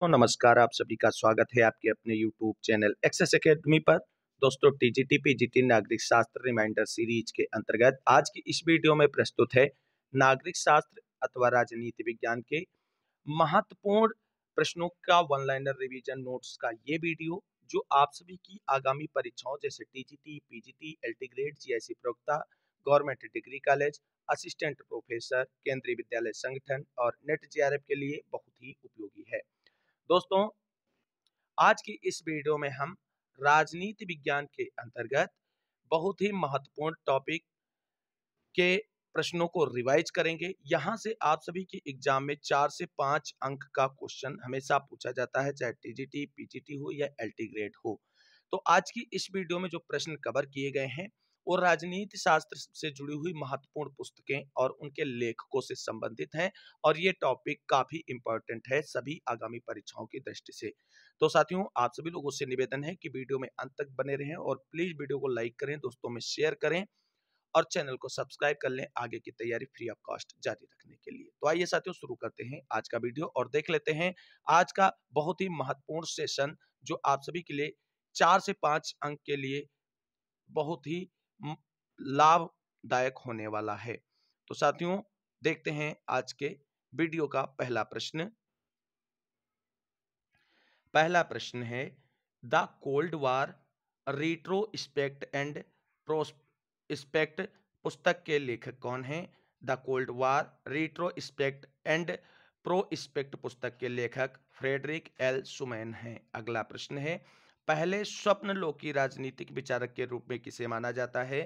तो नमस्कार आप सभी का स्वागत है आपके अपने यूट्यूब चैनल एक्सेस अकेडमी पर दोस्तों जी टी नागरिक शास्त्र रिमाइंडर सीरीज के अंतर्गत आज की इस वीडियो में प्रस्तुत है नागरिक शास्त्र अथवा राजनीति विज्ञान के महत्वपूर्ण प्रश्नों का वन लाइनर रिविजन नोट्स का ये वीडियो जो आप सभी की आगामी परीक्षाओं जैसे TGT PGT LT grade GIC प्रवक्ता government degree college assistant professor Kendriya Vidyalaya संगठन और नेट जीआरएफ के लिए बहुत ही उपयोगी है दोस्तों आज की इस वीडियो में हम राजनीति विज्ञान के अंतर्गत बहुत ही महत्वपूर्ण टॉपिक के प्रश्नों को रिवाइज करेंगे यहाँ से आप सभी के एग्जाम में चार से पांच अंक का क्वेश्चन हमेशा पूछा जाता है चाहे टीजीटी पीजीटी हो या एलटी ग्रेड हो तो आज की इस वीडियो में जो प्रश्न कवर किए गए हैं और राजनीति शास्त्र से जुड़ी हुई महत्वपूर्ण पुस्तकें और उनके लेखकों से संबंधित हैं और ये टॉपिक काफी इंपॉर्टेंट है सभी आगामी परीक्षाओं की दृष्टि से तो साथियों आप सभी लोगों से निवेदन है कि वीडियो में अंत तक बने रहें और प्लीज वीडियो को लाइक करें दोस्तों में शेयर करें और चैनल को सब्सक्राइब कर लें आगे की तैयारी फ्री ऑफ कॉस्ट जारी रखने के लिए तो आइए साथियों शुरू करते हैं आज का वीडियो और देख लेते हैं आज का बहुत ही महत्वपूर्ण सेशन जो आप सभी के लिए चार से पांच अंक के लिए बहुत ही लाभदायक होने वाला है तो साथियों देखते हैं आज के वीडियो का पहला प्रश्न पहला प्रश्न है the cold war retrospect and prospect पुस्तक के लेखक कौन हैं the cold war retrospect and prospect पुस्तक के लेखक फ्रेडरिक एल सुमैन हैं अगला प्रश्न है पहले स्वप्न लोकी राजनीतिक विचारक के रूप में किसे माना जाता है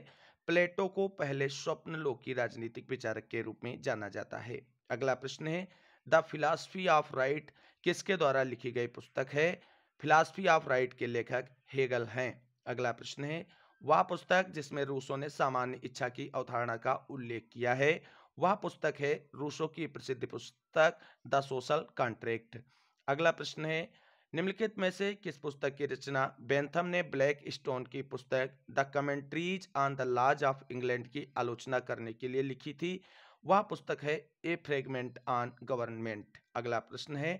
प्लेटो को पहले स्वप्न की राजनीतिक विचारक के रूप में जाना जाता है अगला प्रश्न है द फिलासफी ऑफ राइट किसके द्वारा लिखी गई पुस्तक है फिलासफी ऑफ राइट के लेखक हेगल हैं अगला प्रश्न है वह पुस्तक जिसमें रूसो ने सामान्य इच्छा की अवधारणा का उल्लेख किया है वह पुस्तक है रूसो की प्रसिद्ध पुस्तक द सोशल कॉन्ट्रैक्ट अगला प्रश्न है निम्नलिखित में से किस पुस्तक की रचना बेंथम ने ब्लैक स्टोन की पुस्तक the commentaries on the laws of England की आलोचना करने के लिए लिखी थी वह पुस्तक है ए फ्रेगमेंट ऑन गवर्नमेंट अगला प्रश्न है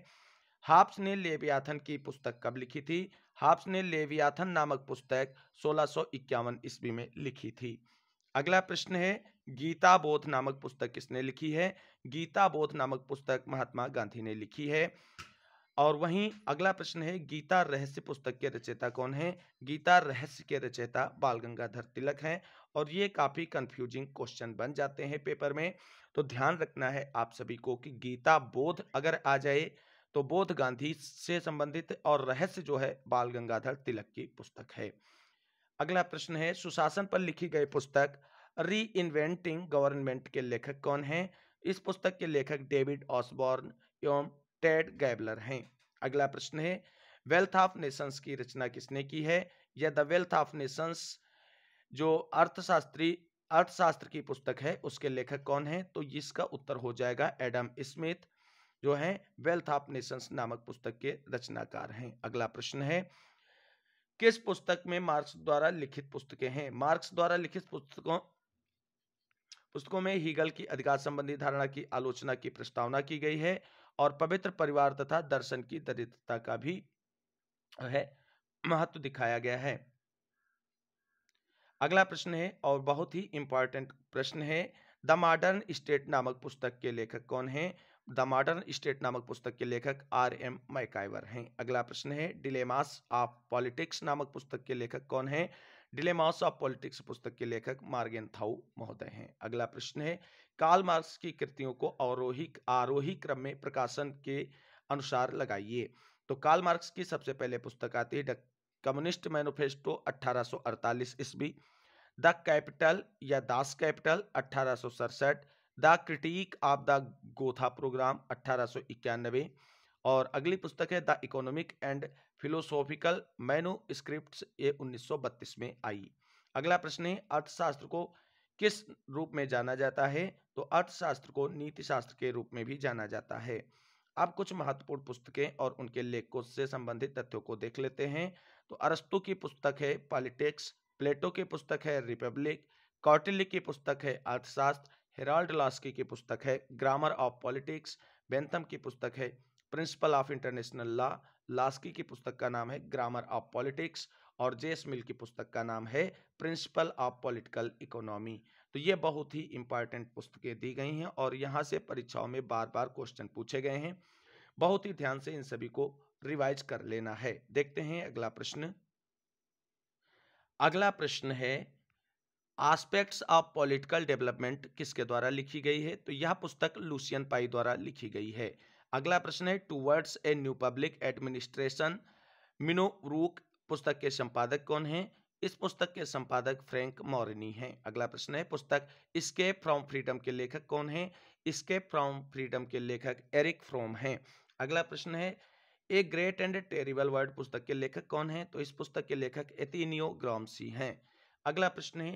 हाप्स ने लेवियाथन की पुस्तक कब लिखी थी हाप्स ने लेवियाथन नामक पुस्तक सोलह सौ इक्यावन ईस्वी में लिखी थी अगला प्रश्न है गीता बोध नामक पुस्तक किसने लिखी है गीता बोध नामक पुस्तक महात्मा गांधी ने लिखी है और वहीं अगला प्रश्न है गीता रहस्य पुस्तक के रचयिता कौन है गीता रहस्य के रचयिता बाल गंगाधर तिलक हैं और ये काफ़ी कंफ्यूजिंग क्वेश्चन बन जाते हैं पेपर में तो ध्यान रखना है आप सभी को कि गीता बोध अगर आ जाए तो बोध गांधी से संबंधित और रहस्य जो है बाल गंगाधर तिलक की पुस्तक है अगला प्रश्न है सुशासन पर लिखी गई पुस्तक री इन्वेंटिंग गवर्नमेंट के लेखक कौन है इस पुस्तक के लेखक डेविड ऑसबॉर्न एवं टेड गैबलर हैं अगला प्रश्न है वेल्थ ऑफ नेशंस की रचना किसने की है या द वेल्थ ऑफ नेशंस जो अर्थशास्त्री अर्थशास्त्र की पुस्तक है उसके लेखक कौन है तो इसका उत्तर हो जाएगा एडम स्मिथ जो है वेल्थ ऑफ नेशंस नामक पुस्तक के रचनाकार हैं अगला प्रश्न है किस पुस्तक में मार्क्स द्वारा लिखित पुस्तकें हैं मार्क्स द्वारा लिखित पुस्तकों पुस्तकों में हीगल की अधिकार संबंधी धारणा की आलोचना की प्रस्तावना की गई है और पवित्र परिवार तथा दर्शन की दरिद्रता का भी है महत्व दिखाया गया है अगला प्रश्न है और बहुत ही इंपॉर्टेंट प्रश्न है द मॉडर्न स्टेट नामक पुस्तक के लेखक कौन है द मॉडर्न स्टेट नामक पुस्तक के लेखक आर एम मैकाइवर हैं अगला प्रश्न है डिलेमास ऑफ पॉलिटिक्स नामक पुस्तक के लेखक कौन है डिलेमास ऑफ पॉलिटिक्स पुस्तक के लेखक मार्गेन थाउ महोदय हैं अगला प्रश्न है काल मार्क्स की कृतियों को अवरोही आरोही क्रम में प्रकाशन के अनुसार लगाइए तो काल मार्क्स की सबसे पहले पुस्तक आती है द कम्युनिस्ट मैनिफेस्टो 1848 ईस्वी द कैपिटल या दास कैपिटल अठारह the critique of the Gotha programme अठारह और अगली पुस्तक है the economic and philosophical manuscript ये 1932 में आई अगला प्रश्न है अर्थशास्त्र को किस रूप में जाना जाता है तो अर्थशास्त्र को नीति शास्त्र के रूप में भी जाना जाता है अब कुछ महत्वपूर्ण पुस्तकें और उनके लेखकों से संबंधित तथ्यों को देख लेते हैं तो अरस्तु की पुस्तक है पॉलिटिक्स प्लेटो की पुस्तक है रिपब्लिक कौटिल्य की पुस्तक है अर्थशास्त्र हेराल्ड लास्की की पुस्तक है ग्रामर ऑफ पॉलिटिक्स बेंथम की पुस्तक है principle of international law Laski की पुस्तक का नाम है ग्रामर ऑफ पॉलिटिक्स और जेस मिल की पुस्तक का नाम है प्रिंसिपल ऑफ पॉलिटिकल इकोनॉमी तो ये बहुत ही इंपॉर्टेंट पुस्तकें दी गई हैं और यहाँ से परीक्षाओं में बार बार क्वेश्चन पूछे गए हैं बहुत ही ध्यान से इन सभी को रिवाइज कर लेना है देखते हैं अगला प्रश्न अगला प्रश्न है आस्पेक्ट्स ऑफ पॉलिटिकल डेवलपमेंट किसके द्वारा लिखी गई है तो यह पुस्तक लूसियन पाई द्वारा लिखी गई है अगला प्रश्न है towards a new public administration Minnowbrook पुस्तक के संपादक कौन है इस पुस्तक के संपादक फ्रैंक मॉरिनी हैं अगला प्रश्न है पुस्तक स्केप फ्रॉम फ्रीडम के लेखक कौन है स्केप फ्रॉम फ्रीडम के लेखक एरिक फ्रोम हैं अगला प्रश्न है a great and terrible word पुस्तक के लेखक कौन है तो इस पुस्तक के लेखक एतिनियो ग्रामसी हैं अगला प्रश्न है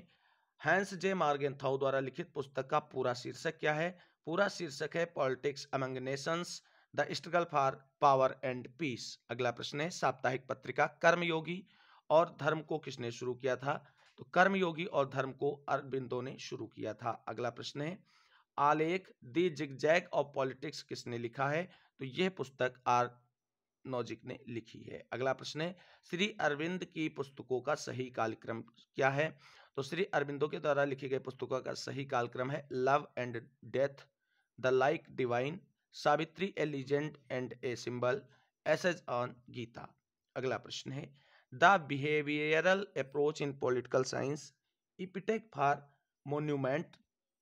हैंस जे मार्गेन्थाउ द्वारा लिखित पुस्तक का पूरा शीर्षक क्या है पूरा शीर्षक है politics among nations the struggle for power and peace अगला प्रश्न है साप्ताहिक पत्रिका कर्मयोगी और धर्म को किसने शुरू किया था तो कर्मयोगी और धर्म को अरबिंदो ने शुरू किया था अगला प्रश्न है आलेख दी जैग ऑफ पॉलिटिक्स किसने लिखा है तो यह पुस्तक आर नौजिक ने लिखी है अगला प्रश्न है श्री अरविंद की पुस्तकों का सही कालक्रम क्या है तो श्री अरविंदो के द्वारा लिखी गई पुस्तकों का सही कालक्रम है love and death the life divine Savitri a legend and a symbol essays on Gita अगला प्रश्न है the behavioural approach in political science epitaph for monument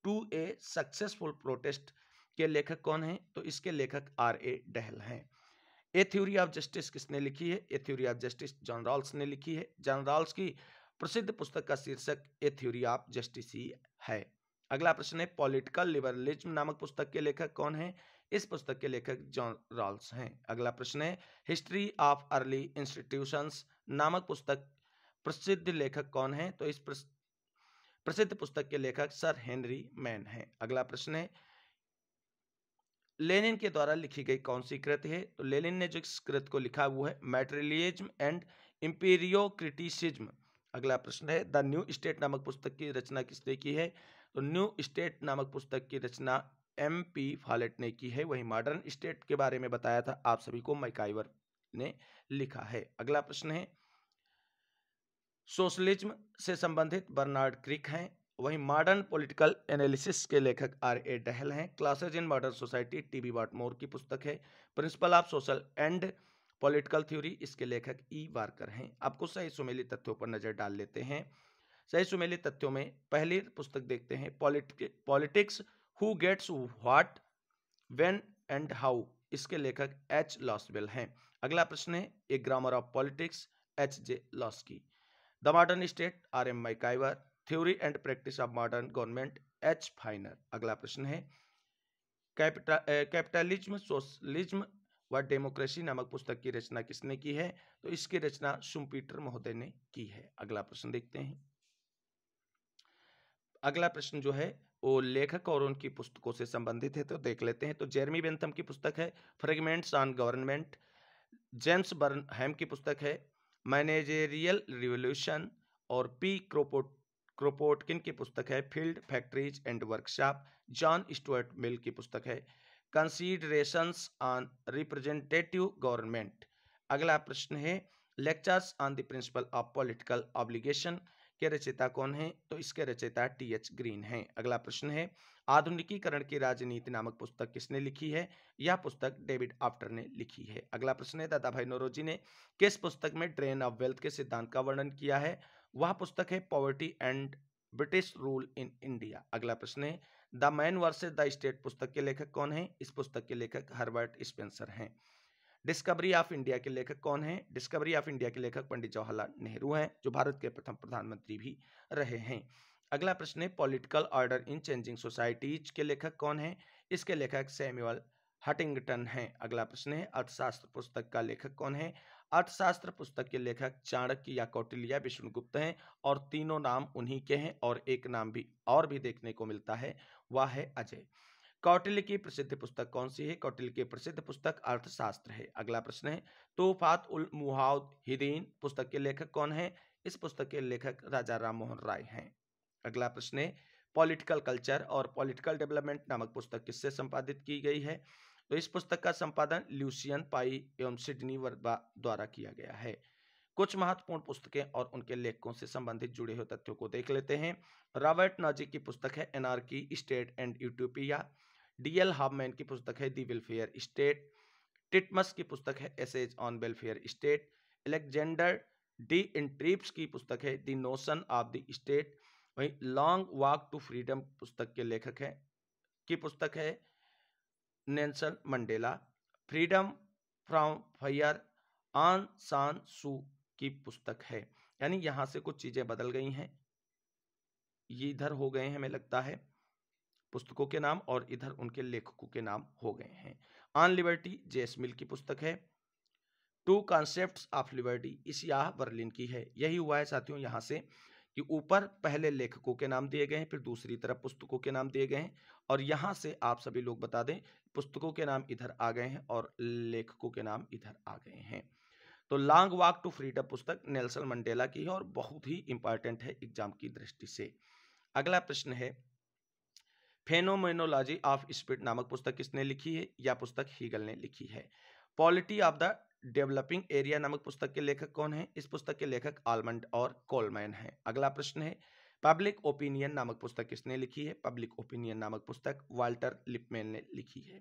to a successful protest के लेखक कौन हैं तो इसके लेखक आर ए डहल हैं ए थ्योरी ऑफ जस्टिस किसने लिखी है a theory of justice John Rawls ने लिखी है जॉन रॉल्स की प्रसिद्ध पुस्तक का शीर्षक ए थ्योरी ऑफ जस्टिस ही है अगला प्रश्न है पॉलिटिकल लिबरलिज्म नामक पुस्तक के लेखक कौन है इस पुस्तक के लेखक जॉन रॉल्स हैं अगला प्रश्न है हिस्ट्री ऑफ अर्ली इंस्टीट्यूशंस नामक पुस्तक प्रसिद्ध लेखक कौन है तो इस प्रसिद्ध पुस्तक के लेखक सर हेनरी मैन हैं अगला प्रश्न है लेनिन के द्वारा लिखी गई कौन सी कृत है तो लेनिन ने जो इस कृत को लिखा वो है मेटेरियलिज्म एंड इंपीरियो क्रिटिसिज्म अगला प्रश्न है द न्यू स्टेट नामक पुस्तक की रचना किसने की है तो न्यू स्टेट नामक पुस्तक की रचना एम पी फालेट ने की है वही मॉडर्न स्टेट के बारे में बताया था आप सभी को मैकाइवर ने लिखा है अगला प्रश्न है सोशलिज्म से संबंधित बर्नार्ड क्रिक हैं वही मॉडर्न पॉलिटिकल एनालिसिस के लेखक आर ए डहल हैं classes in modern society T B Bottomore की पुस्तक है principle of social and political theory इसके लेखक ई वारकर हैं आपको सही सुमेली तथ्यों पर नजर डाल लेते हैं सही सुमेली तथ्यों में पहली पुस्तक देखते हैं politics who gets what when and how इसके लेखक एच लॉसवेल हैं अगला प्रश्न है a grammar of politics H J की the modern state R M MacIver theory and practice of modern government H Finer अगला प्रश्न है कैपिटलिज्म सोशलिज्म व डेमोक्रेसी नामक पुस्तक की रचना किसने की है तो इसकी रचना सुमपीटर महोदय ने की है अगला प्रश्न देखते हैं अगला प्रश्न जो है वो लेखक और उनकी पुस्तकों से संबंधित है तो देख लेते हैं तो जेरमी बेंथम की पुस्तक है fragments on government James Burnham की पुस्तक है मैनेजेरियल रिवोल्यूशन और पी क्रोपोट क्रोपोटकिन की पुस्तक है field factories and workshop John Stuart Mill की पुस्तक है कंसीडरेशंस ऑन रिप्रेजेंटेटिव गवर्नमेंट अगला प्रश्न है lectures on the principle of political obligation के रचयिता कौन है तो इसके रचयिता टी एच ग्रीन है अगला प्रश्न है आधुनिकीकरण की राजनीति नामक पुस्तक किसने लिखी है यह पुस्तक डेविड आफ्टर ने लिखी है अगला प्रश्न है दादा भाई नोरोजी ने किस पुस्तक में ड्रेन ऑफ वेल्थ के सिद्धांत का वर्णन किया है वह पुस्तक है poverty and British rule in India अगला प्रश्न है the man versus the state पुस्तक के लेखक कौन है इस पुस्तक के लेखक हर्बर्ट स्पेंसर हैं डिस्कवरी ऑफ इंडिया के लेखक कौन हैं डिस्कवरी ऑफ इंडिया के लेखक पंडित जवाहरलाल नेहरू हैं जो भारत के प्रथम प्रधानमंत्री भी रहे हैं अगला प्रश्न है political order in changing societies के लेखक कौन हैं इसके लेखक सैम्यूअल हटिंगटन हैं अगला प्रश्न है अर्थशास्त्र पुस्तक का लेखक कौन है अर्थशास्त्र पुस्तक के लेखक चाणक्य या कौटिल्या विष्णुगुप्त हैं और तीनों नाम उन्हीं के हैं और एक नाम भी और भी देखने को मिलता है वह है अजय कौटिल्य की प्रसिद्ध पुस्तक कौन सी है कौटिल्य की प्रसिद्ध पुस्तक अर्थशास्त्र है अगला प्रश्न है तोफात उल मुहाउद पुस्तक के लेखक कौन है इस पुस्तक के लेखक राजा राम मोहन राय हैं अगला प्रश्न है पॉलिटिकल कल्चर और पॉलिटिकल डेवलपमेंट नामक पुस्तक किससे संपादित की गई है तो इस पुस्तक का संपादन ल्यूसियन पाई एवं सिडनी वर्बा द्वारा किया गया है कुछ महत्वपूर्ण पुस्तकें और उनके लेखकों से संबंधित जुड़े हुए तथ्यों को देख लेते हैं रॉबर्ट नाजी की पुस्तक है anarchy state and utopia D L Hobman की पुस्तक है दी वेलफेयर स्टेट टिटमस की पुस्तक है essays on welfare state Alexander D Entreves की पुस्तक है the notion of the state वहीं लॉन्ग वॉक टू फ्रीडम पुस्तक के लेखक हैं की पुस्तक है Nelson Mandela freedom from fear Aung San सू की पुस्तक है यानी यहाँ से कुछ चीज़ें बदल गई हैं ये इधर हो गए हैं हमें लगता है पुस्तकों के नाम और इधर उनके लेखकों के नाम हो गए हैं आन लिबर्टी जेस मिल की पुस्तक है टू कॉन्सेप्ट ऑफ लिबर्टी इस या बर्लिन की है यही हुआ है साथियों यहाँ से कि ऊपर पहले लेखकों के नाम दिए गए हैं फिर दूसरी तरफ पुस्तकों के नाम दिए गए हैं और यहाँ से आप सभी लोग बता दें पुस्तकों के नाम इधर आ गए हैं और लेखकों के नाम इधर आ गए हैं तो लॉन्ग वॉक टू फ्रीडम पुस्तक नेल्सन मंडेला की है और बहुत ही इंपॉर्टेंट है एग्जाम की दृष्टि से अगला प्रश्न है फेनोमेनोलॉजी ऑफ स्पीड नामक पुस्तक किसने लिखी है या पुस्तक हीगल ने लिखी है polity of the developing area नामक पुस्तक के लेखक कौन है इस पुस्तक के लेखक आलमंड और कोलमैन है अगला प्रश्न है पब्लिक ओपिनियन नामक पुस्तक किसने लिखी है पब्लिक ओपिनियन नामक पुस्तक वाल्टर लिपमेन ने लिखी है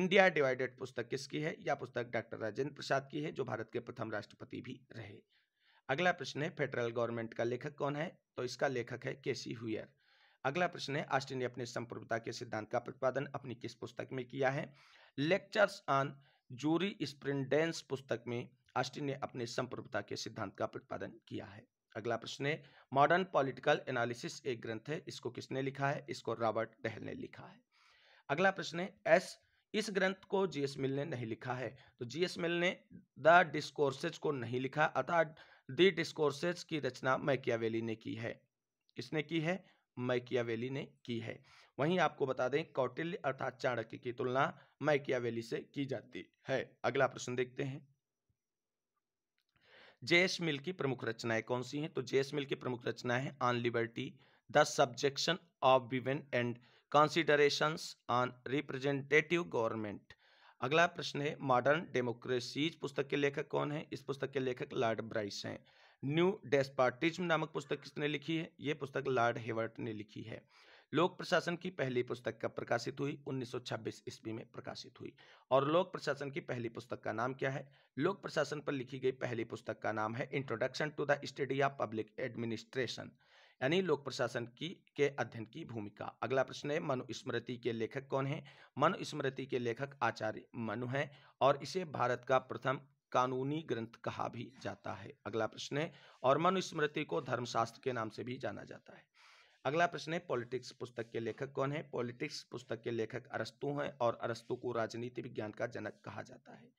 इंडिया डिवाइडेड पुस्तक किसकी है यह पुस्तक डॉक्टर राजेंद्र प्रसाद की है जो भारत के प्रथम राष्ट्रपति भी रहे अगला प्रश्न है फेडरल गवर्नमेंट का लेखक कौन है तो इसका लेखक है केसी हुयर अगला प्रश्न है आस्टिन ने अपने संप्रभुता के सिद्धांत का प्रतिपादन अपनी किस पुस्तक में किया है लेक्चर्स ऑन जूरी स्प्रिंडेंस पुस्तक में आस्टिन ने अपने संप्रभुता के सिद्धांत का प्रतिपादन किया है अगला प्रश्न है मॉडर्न पॉलिटिकल एनालिसिस एक ग्रंथ है इसको किसने लिखा है इसको रॉबर्ट डहल ने लिखा है अगला प्रश्न है एस इस ग्रंथ को जीएस मिल ने नहीं लिखा है तो जीएस मिल ने द डिस्कोर्सेज को नहीं लिखा अर्थात द डिस्कोर्सेज की रचना मैकियावेली ने की है किसने की है मैकियावेली ने की है वहीं आपको बता दें कौटिल्य अर्थात चाणक्य की तुलना मैकियावेली से की जाती है अगला प्रश्न देखते हैं जेएस मिल की प्रमुख रचनाएं कौन सी हैं तो जेएस मिल की प्रमुख रचनाएं हैं on liberty the subjection of women and consideration on representative government अगला प्रश्न है मॉडर्न डेमोक्रेसीज पुस्तक के लेखक कौन है इस पुस्तक के लेखक लॉर्ड ब्राइस हैं न्यू डेस्पार्टिज्म नामक पुस्तक किसने लिखी है ये पुस्तक लॉर्ड हेवर्ट ने लिखी है लोक प्रशासन की पहली पुस्तक कब प्रकाशित हुई 1926 ईस्वी में प्रकाशित हुई और लोक प्रशासन की पहली पुस्तक का नाम क्या है लोक प्रशासन पर लिखी गई पहली पुस्तक का नाम है introduction to the study of public administration यानी लोक प्रशासन की के अध्ययन की भूमिका अगला प्रश्न है मनुस्मृति के लेखक कौन है मनुस्मृति के लेखक आचार्य मनु हैं और इसे भारत का प्रथम कानूनी ग्रंथ कहा भी जाता है अगला प्रश्न है और मनुस्मृति को धर्मशास्त्र के नाम से भी जाना जाता है अगला प्रश्न है पॉलिटिक्स पुस्तक के लेखक कौन है पॉलिटिक्स पुस्तक के लेखक अरस्तु हैं और अरस्तु को राजनीति विज्ञान का जनक कहा जाता है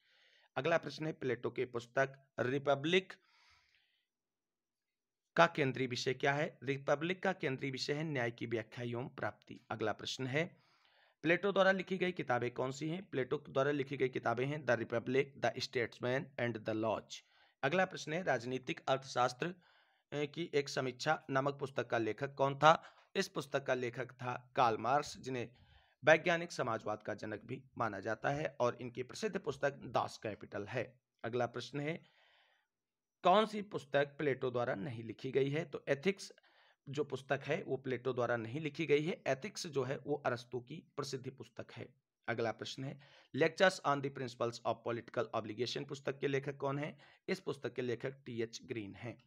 अगला प्रश्न है प्लेटो के पुस्तक रिपब्लिक का केंद्रीय विषय क्या है रिपब्लिक का केंद्रीय विषय है न्याय की व्याख्या एवं प्राप्ति अगला प्रश्न है प्लेटो द्वारा लिखी गई किताबें कौन सी हैं प्लेटो द्वारा लिखी गई किताबें हैं the republic the statesman and the laws अगला प्रश्न है राजनीतिक अर्थशास्त्र की एक समीक्षा नामक पुस्तक का लेखक कौन था इस पुस्तक का लेखक था कार्ल मार्क्स जिन्हें वैज्ञानिक समाजवाद का जनक भी माना जाता है और इनकी प्रसिद्ध पुस्तक दास कैपिटल है अगला प्रश्न है कौन सी पुस्तक प्लेटो द्वारा नहीं लिखी गई है तो एथिक्स जो पुस्तक है वो प्लेटो द्वारा नहीं लिखी गई है एथिक्स जो है वो अरस्तु की प्रसिद्ध पुस्तक है अगला प्रश्न है lectures on the principles of political obligation पुस्तक के लेखक कौन है इस पुस्तक के लेखक टी एच ग्रीन है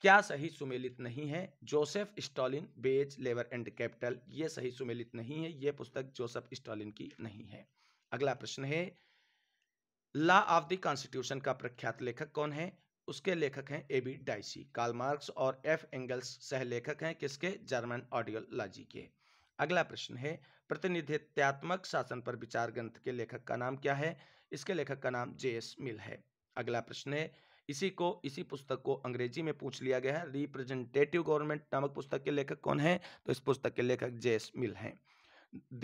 क्या सही सुमेलित नहीं है Joseph Stalin wage labour and capital ये सही सुमेलित नहीं है ये पुस्तक जोसेफ स्टॉलिन की नहीं है अगला प्रश्न है लॉ ऑफ द कॉन्स्टिट्यूशन का प्रख्यात लेखक कौन है उसके लेखक हैं A B Dicey Karl Marx और एफ एंगल्स सह लेखक हैं किसके जर्मन ऑडियोलॉजी के अगला प्रश्न है प्रतिनिधित्वात्मक शासन पर विचार ग्रंथ के लेखक का नाम क्या है इसके लेखक का नाम जे एस मिल है अगला प्रश्न है इसी को इसी पुस्तक को अंग्रेजी में पूछ लिया गया है रिप्रेजेंटेटिव गवर्नमेंट नामक पुस्तक के लेखक कौन है तो इस पुस्तक के लेखक जे एस मिल हैं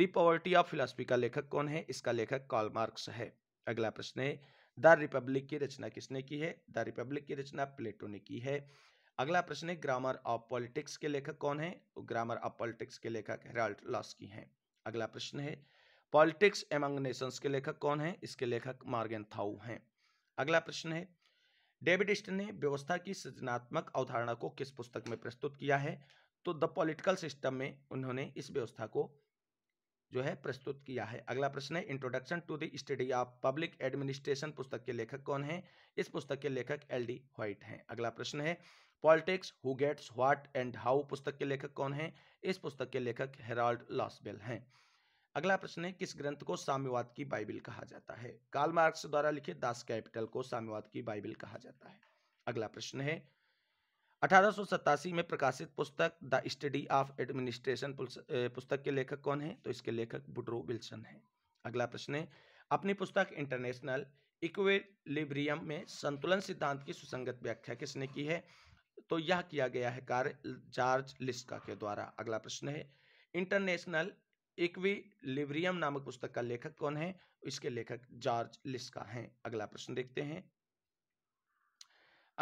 दी पॉवर्टी ऑफ फिलोसफी का लेखक कौन है इसका लेखक कार्ल मार्क्स है अगला प्रश्न है द रिपब्लिक की रचना किसने की है द रिपब्लिक की रचना प्लेटो ने की है अगला प्रश्न है ग्रामर ऑफ पॉलिटिक्स के लेखक कौन है ग्रामर ऑफ पॉलिटिक्स के लेखक हेराल्ड लॉस्की हैं अगला प्रश्न है पॉलिटिक्स एमंग नेशंस के लेखक कौन है इसके लेखक मार्गन थाउ हैं अगला प्रश्न है डेविड स्टन ने व्यवस्था की सृजनात्मक अवधारणा को किस पुस्तक में प्रस्तुत किया है तो द पॉलिटिकल सिस्टम में उन्होंने इस व्यवस्था को जो है प्रस्तुत किया है अगला प्रश्न है introduction to the study of public administration पुस्तक के लेखक कौन है इस पुस्तक के लेखक एल डी व्हाइट हैं अगला प्रश्न है politics who gets what and how पुस्तक के लेखक कौन है इस पुस्तक के लेखक हेराल्ड लॉसबेल हैं अगला प्रश्न है किस ग्रंथ को साम्यवाद की बाइबिल कहा जाता है कार्ल मार्क्स द्वारा लिखे दास कैपिटल को साम्यवाद की बाइबिल कहा जाता है अगला प्रश्न है अठारह में प्रकाशित पुस्तक द स्टडी ऑफ एडमिनिस्ट्रेशन पुस्तक के लेखक कौन है तो इसके लेखक बुड्रो विल्सन है अगला प्रश्न है अपनी पुस्तक इंटरनेशनल इक्वेलिब्रियम में संतुलन सिद्धांत की सुसंगत व्याख्या किसने की है तो यह किया गया है कार्य जॉर्ज लिस्का के द्वारा अगला प्रश्न है इंटरनेशनल इक्विलिब्रियम नामक पुस्तक का लेखक कौन है इसके लेखक जॉर्ज लिस्का हैं अगला प्रश्न देखते हैं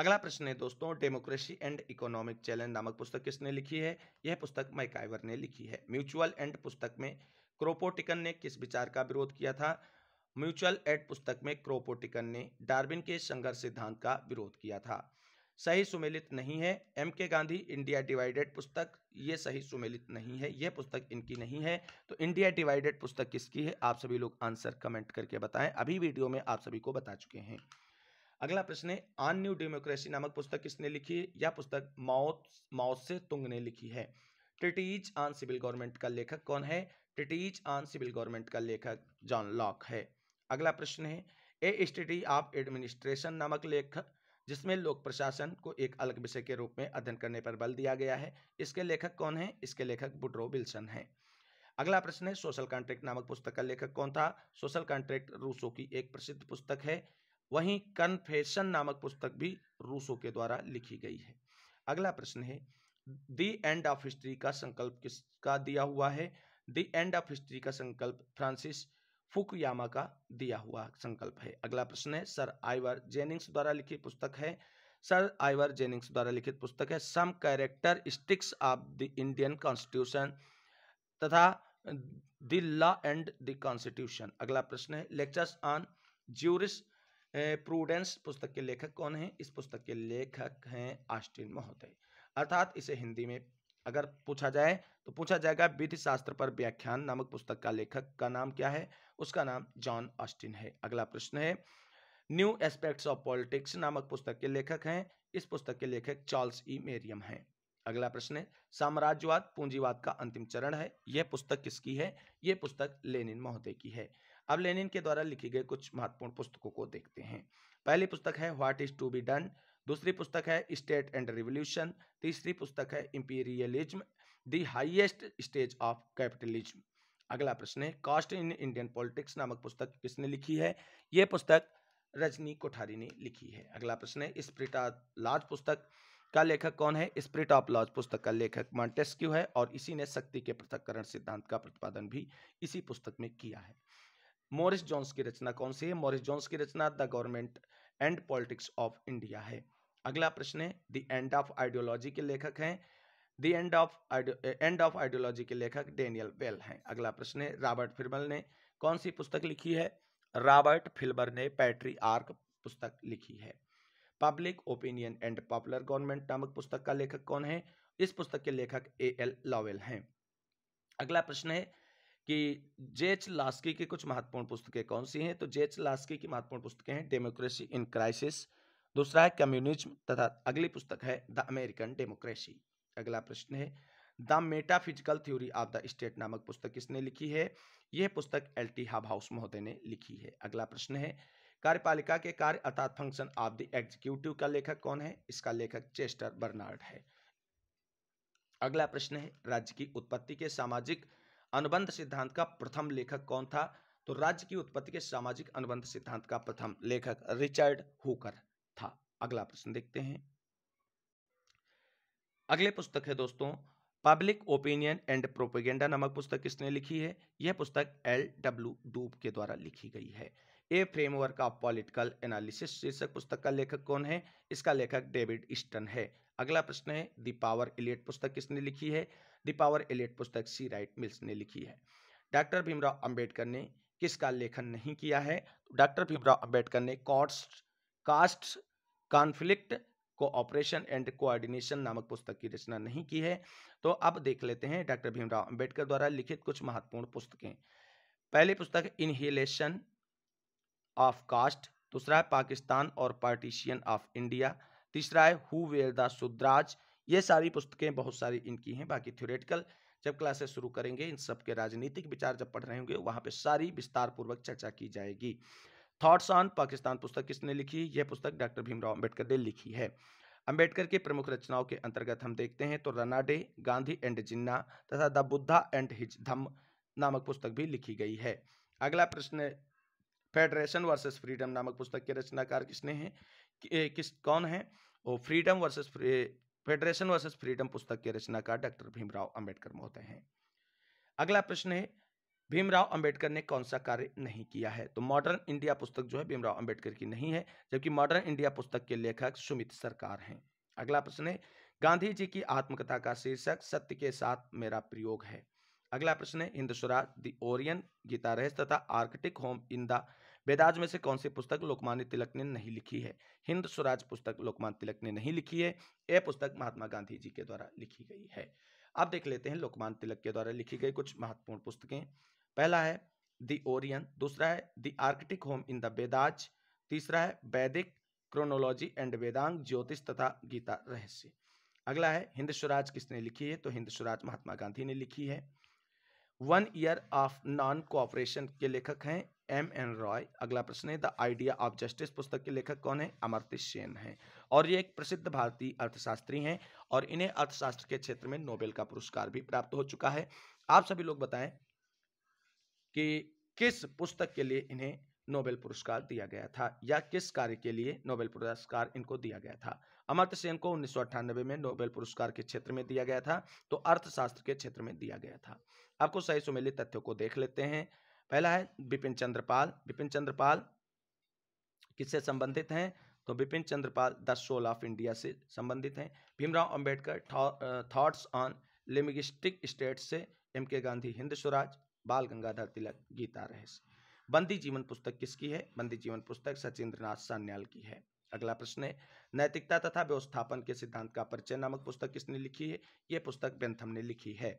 अगला प्रश्न है दोस्तों डेमोक्रेसी एंड इकोनॉमिक चैलेंज नामक पुस्तक किसने लिखी है यह पुस्तक मैकाइवर ने लिखी है म्यूचुअल एंड पुस्तक में क्रोपोटिकन ने किस विचार का विरोध किया था म्यूचुअल एड पुस्तक में क्रोपोटिकन ने डार्विन के संघर्ष सिद्धांत का विरोध किया था सही सुमेलित नहीं है M K Gandhi India divided पुस्तक ये सही सुमेलित नहीं है यह पुस्तक इनकी नहीं है तो इंडिया डिवाइडेड पुस्तक किसकी है आप सभी लोग आंसर कमेंट करके बताएं अभी वीडियो में आप सभी को बता चुके हैं अगला प्रश्न है आन न्यू डेमोक्रेसी नामक पुस्तक किसने लिखी है यह पुस्तक माओत माओत से तुंग ने लिखी है ट्रिटीज ऑन सिविल गवर्नमेंट का लेखक कौन है ट्रिटीज ऑन सिविल गवर्नमेंट का लेखक जॉन लॉक है अगला प्रश्न है ए स्टडी ऑफ एडमिनिस्ट्रेशन नामक लेखक जिसमें लोक प्रशासन को एक अलग विषय के रूप में अध्ययन करने पर बल दिया गया है इसके लेखक कौन है इसके लेखक बुड्रो विल्सन है अगला प्रश्न है सोशल कॉन्ट्रैक्ट नामक पुस्तक का लेखक कौन था सोशल कॉन्ट्रैक्ट रूसो की एक प्रसिद्ध पुस्तक है वहीं कन्फेशन नामक पुस्तक भी रूसो के द्वारा लिखी गई है अगला प्रश्न है दी एंड ऑफ हिस्ट्री का संकल्प किसका दिया हुआ है दी एंड ऑफ हिस्ट्री का संकल्प फ्रांसिस फुकुयामा का दिया हुआ संकल्प है अगला प्रश्न है सर आइवर जेनिंग्स द्वारा लिखी पुस्तक है सर आइवर जेनिंग्स द्वारा लिखित पुस्तक है some characteristics of the Indian constitution तथा the law and the constitution अगला प्रश्न है लेक्चर्स ऑन ज्यूरिस प्रूडेंस पुस्तक के लेखक कौन हैं इस पुस्तक के लेखक हैं आस्टिन महोदय अर्थात इसे हिंदी में अगर पूछा जाए तो पूछा जाएगा विधि शास्त्र पर व्याख्यान नामक पुस्तक का लेखक का नाम क्या है उसका नाम जॉन ऑस्टिन है अगला प्रश्न है न्यू एस्पेक्ट्स ऑफ पॉलिटिक्स नामक पुस्तक के लेखक हैं इस पुस्तक के लेखक चार्ल्स ई मेरियम हैं अगला प्रश्न है साम्राज्यवाद पूंजीवाद का अंतिम चरण है यह पुस्तक किसकी है यह पुस्तक लेनिन महोदय की है अब लेनिन के द्वारा लिखी गई कुछ महत्वपूर्ण पुस्तकों को देखते हैं पहली पुस्तक है what is to be done दूसरी पुस्तक है स्टेट एंड रिवोल्यूशन तीसरी पुस्तक है imperialism the highest stage of capitalism अगला प्रश्न है कास्ट इन इंडियन पॉलिटिक्स नामक पुस्तक किसने लिखी है ये पुस्तक रजनी कोठारी ने लिखी है अगला प्रश्न है स्प्रिट ऑफ लॉज पुस्तक का लेखक कौन है स्प्रिट ऑफ लॉज पुस्तक का लेखक मॉन्टेस्क्यू है और इसी ने शक्ति के पृथककरण सिद्धांत का प्रतिपादन भी इसी पुस्तक में किया है मॉरिस जॉन्स की रचना कौन सी है मॉरिस जॉन्स की रचना the government and politics of India है अगला प्रश्न है द एंड ऑफ आइडियोलॉजी के लेखक हैं the end of end of ideology के लेखक डेनियल वेल हैं अगला प्रश्न है रॉबर्ट फिल्बर ने कौन सी पुस्तक लिखी है रॉबर्ट फिल्बर ने पैट्री आर्क पुस्तक लिखी है public opinion and popular government नामक पुस्तक का लेखक कौन है इस पुस्तक के लेखक ए एल लॉवेल हैं अगला प्रश्न है कि जेच लास्की की कुछ महत्वपूर्ण पुस्तकें कौन सी हैं तो जेच लास्की की महत्वपूर्ण पुस्तकें हैं डेमोक्रेसी इन क्राइसिस दूसरा है कम्युनिज्म तथा अगली पुस्तक है द अमेरिकन डेमोक्रेसी अगला प्रश्न है the metaphysical theory of the state नामक पुस्तक किसने लिखी है यह पुस्तक एल टी हाब हाउस महोदय ने लिखी है अगला प्रश्न है कार्यपालिका के कार्य अर्थात फंक्शन ऑफ द एग्जीक्यूटिव का लेखक कौन है इसका लेखक चेस्टर बर्नार्ड है अगला प्रश्न है राज्य की उत्पत्ति के सामाजिक अनुबंध सिद्धांत का प्रथम लेखक कौन था तो राज्य की उत्पत्ति के सामाजिक अनुबंध सिद्धांत का प्रथम लेखक रिचर्ड हुकर था अगला प्रश्न देखते हैं अगले पुस्तक है दोस्तों पब्लिक ओपिनियन एंड प्रोपेगेंडा नामक पुस्तक किसने लिखी है यह पुस्तक एल डब्ल्यू डूब के द्वारा लिखी गई है a framework of political analysis शीर्षक पुस्तक का लेखक कौन है इसका लेखक डेविड स्टन है अगला प्रश्न है दी पावर इलियट पुस्तक किसने लिखी है पावर एलियट पुस्तक सी राइट मिल्स ने लिखी है डॉक्टर भीमराव अंबेडकर ने किसका लेखन नहीं किया है तो डॉक्टर भीमराव अंबेडकर ने cost caste conflict cooperation and coordination नामक पुस्तक की रचना नहीं की है तो अब देख लेते हैं डॉक्टर भीमराव अंबेडकर द्वारा लिखित कुछ महत्वपूर्ण पुस्तकें पहली पुस्तक इनहेलेशन ऑफ कास्ट दूसरा है पाकिस्तान और पार्टीशियन ऑफ इंडिया तीसरा है हु वेयर द सुद्राज ये सारी पुस्तकें बहुत सारी इनकी हैं बाकी थ्योरेटिकल जब क्लासेस शुरू करेंगे इन सब के राजनीतिक विचार जब पढ़ रहे होंगे वहाँ पे सारी विस्तार पूर्वक चर्चा की जाएगी थॉट्स ऑन पाकिस्तान पुस्तक किसने लिखी यह पुस्तक डॉक्टर भीमराव अम्बेडकर ने लिखी है अंबेडकर के प्रमुख रचनाओं के अंतर्गत हम देखते हैं तो रनाडे गांधी एंड जिन्ना तथा द बुद्धा एंड हिज धम नामक पुस्तक भी लिखी गई है अगला प्रश्न फेडरेशन वर्सेस फ्रीडम नामक पुस्तक के रचनाकार किसने हैं किस कौन है और freedom versus federation versus freedom पुस्तक के रचनाकार डॉक्टर भीमराव अंबेडकर महोदय हैं अगला प्रश्न है भीमराव अंबेडकर ने कौन सा कार्य नहीं किया है तो मॉडर्न इंडिया पुस्तक जो है भीमराव अंबेडकर की नहीं है जबकि मॉडर्न इंडिया पुस्तक के लेखक सुमित सरकार हैं अगला प्रश्न है गांधी जी की आत्मकथा का शीर्षक सत्य के साथ मेरा प्रयोग है अगला प्रश्न है हिंद स्वराज द ओरियन गीता रहस्य तथा Arctic home in the Vedas में से कौन सी पुस्तक लोकमान्य तिलक ने नहीं लिखी है हिंद स्वराज पुस्तक लोकमान्य तिलक ने नहीं लिखी है यह पुस्तक महात्मा गांधी जी के द्वारा लिखी गई है अब देख लेते हैं लोकमान्य तिलक के द्वारा लिखी गई कुछ महत्वपूर्ण पुस्तकें पहला है दी ओरियन दूसरा है the Arctic home in the Vedas तीसरा है वैदिक क्रोनोलॉजी एंड वेदांग ज्योतिष तथा गीता रहस्य अगला है हिंद स्वराज किसने लिखी है तो हिंद स्वराज महात्मा गांधी ने लिखी है one year of non cooperation के लेखक हैं एम एन रॉय अगला प्रश्न है द आइडिया ऑफ जस्टिस पुस्तक के लेखक कौन है अमर्त्य सेन है और ये एक प्रसिद्ध भारतीय अर्थशास्त्री हैं और इन्हें अर्थशास्त्र के क्षेत्र में नोबेल का पुरस्कार भी प्राप्त हो चुका है आप सभी लोग बताएं कि किस पुस्तक के लिए इन्हें नोबेल पुरस्कार दिया गया था या किस कार्य के लिए नोबेल पुरस्कार इनको दिया गया था अमर्त सेन को उन्नीस में नोबेल पुरस्कार के क्षेत्र में दिया गया था तो अर्थशास्त्र के क्षेत्र में दिया गया था आपको सही सुमेलित तथ्यों को देख लेते हैं पहला है बिपिन चंद्रपाल बिपिन चंद्रपाल किससे संबंधित हैं तो Bipin Chandrapal the soul of India से संबंधित हैं Bhimrao Ambedkar thoughts on linguistic state से एम के गांधी हिंद स्वराज बाल गंगाधर तिलक गीता रहस्य बंदी जीवन पुस्तक किसकी है बंदी जीवन पुस्तक सचिंद्र नाथ सान्याल की है अगला प्रश्न है नैतिकता तथा व्यवस्थापन के सिद्धांत का परिचय नामक पुस्तक किसने लिखी है यह पुस्तक बेंथम ने लिखी है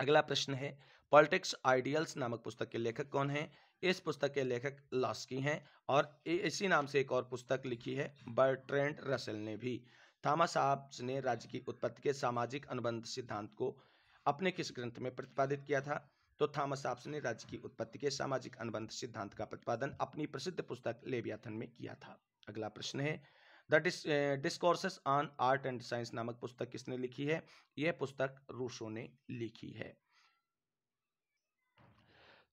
अगला प्रश्न है पॉलिटिक्स आइडियल्स नामक पुस्तक के लेखक कौन है इस पुस्तक के लेखक लास्की हैं और इसी नाम से एक और पुस्तक लिखी है बर्ट्रेंड रसेल ने भी थॉमस साहब्स ने राज्य की उत्पत्ति के सामाजिक अनुबंध सिद्धांत को अपने किस ग्रंथ में प्रतिपादित किया था तो थॉमस आप्सन ने राज्य की उत्पत्ति के सामाजिक अनुबंध सिद्धांत का प्रतिपादन अपनी प्रसिद्ध पुस्तक लेबियाथन में किया था अगला प्रश्न है the discourses on art and science नामक पुस्तक किसने लिखी है यह पुस्तक रूसो ने लिखी है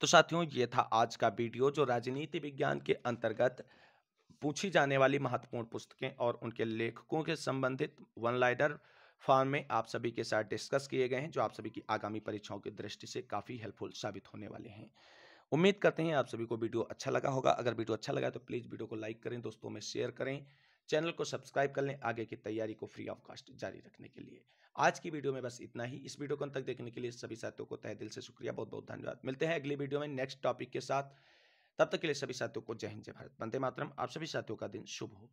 तो साथियों ये था आज का वीडियो जो राजनीति विज्ञान के अंतर्गत पूछी जाने वाली महत्वपूर्ण पुस्तकें और उनके लेखकों के संबंधित वन लाइनर फॉर्म में आप सभी के साथ डिस्कस किए गए हैं जो आप सभी की आगामी परीक्षाओं की दृष्टि से काफ़ी हेल्पफुल साबित होने वाले हैं उम्मीद करते हैं आप सभी को वीडियो अच्छा लगा होगा अगर वीडियो अच्छा लगा तो प्लीज़ वीडियो को लाइक करें दोस्तों में शेयर करें चैनल को सब्सक्राइब कर लें आगे की तैयारी को फ्री ऑफ कॉस्ट जारी रखने के लिए आज की वीडियो में बस इतना ही इस वीडियो को अंत तक देखने के लिए सभी साथियों को तय दिल से शुक्रिया बहुत बहुत धन्यवाद मिलते हैं अगली वीडियो में नेक्स्ट टॉपिक के साथ तब तक के लिए सभी साथियों को जय हिंद जय भारत वंदे मातरम आप सभी साथियों का दिन शुभ हो